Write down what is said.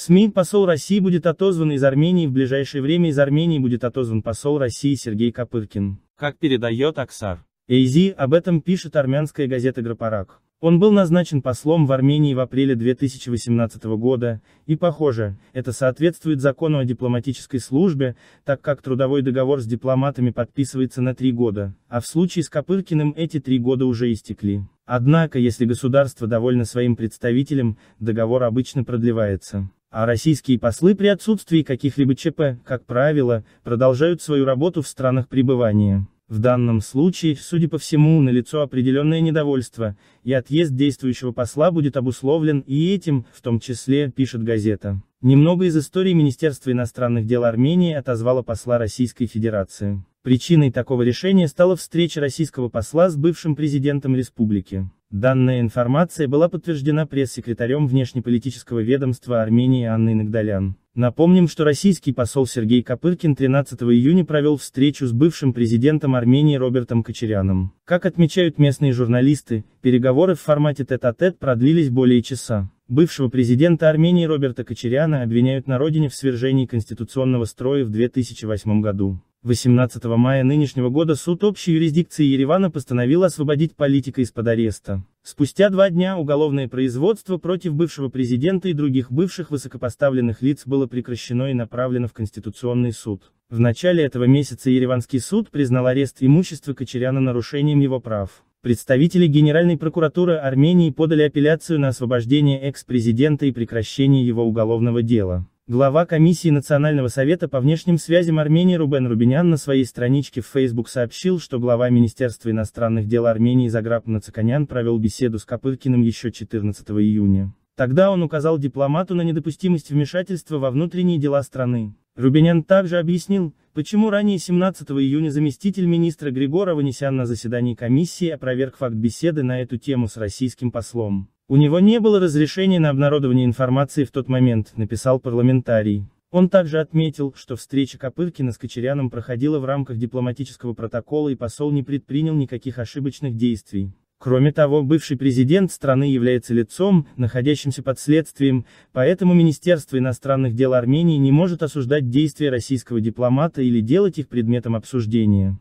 СМИ посол России будет отозван из Армении в ближайшее время из Армении будет отозван посол России Сергей Копыркин. Как передает Аксар. Эйзи, об этом пишет армянская газета Грапарак. Он был назначен послом в Армении в апреле 2018 года, и похоже, это соответствует закону о дипломатической службе, так как трудовой договор с дипломатами подписывается на три года, а в случае с Копыркиным эти три года уже истекли. Однако если государство довольно своим представителем, договор обычно продлевается. А российские послы при отсутствии каких-либо ЧП, как правило, продолжают свою работу в странах пребывания. В данном случае, судя по всему, налицо определенное недовольство, и отъезд действующего посла будет обусловлен и этим, в том числе, пишет газета. Немного из истории Министерства иностранных дел Армении отозвало посла Российской Федерации. Причиной такого решения стала встреча российского посла с бывшим президентом республики. Данная информация была подтверждена пресс-секретарем внешнеполитического ведомства Армении Анной Нагдалян. Напомним, что российский посол Сергей Копыркин 13 июня провел встречу с бывшим президентом Армении Робертом Кочеряном. Как отмечают местные журналисты, переговоры в формате тет-а-тет -а -тет продлились более часа. Бывшего президента Армении Роберта Кочеряна обвиняют на родине в свержении конституционного строя в 2008 году. 18 мая нынешнего года суд общей юрисдикции Еревана постановил освободить политика из-под ареста. Спустя два дня уголовное производство против бывшего президента и других бывших высокопоставленных лиц было прекращено и направлено в Конституционный суд. В начале этого месяца Ереванский суд признал арест имущества Кочеряна нарушением его прав. Представители Генеральной прокуратуры Армении подали апелляцию на освобождение экс-президента и прекращение его уголовного дела. Глава Комиссии Национального совета по внешним связям Армении Рубен Рубинян на своей страничке в Facebook сообщил, что глава Министерства иностранных дел Армении Заграб Нацаканян провел беседу с Копыркиным еще 14 июня. Тогда он указал дипломату на недопустимость вмешательства во внутренние дела страны. Рубинян также объяснил, почему ранее 17 июня заместитель министра Григорова Несян на заседании комиссии опроверг факт беседы на эту тему с российским послом. У него не было разрешения на обнародование информации в тот момент, написал парламентарий. Он также отметил, что встреча Копыркина с Кочеряном проходила в рамках дипломатического протокола и посол не предпринял никаких ошибочных действий. Кроме того, бывший президент страны является лицом, находящимся под следствием, поэтому Министерство иностранных дел Армении не может осуждать действия российского дипломата или делать их предметом обсуждения.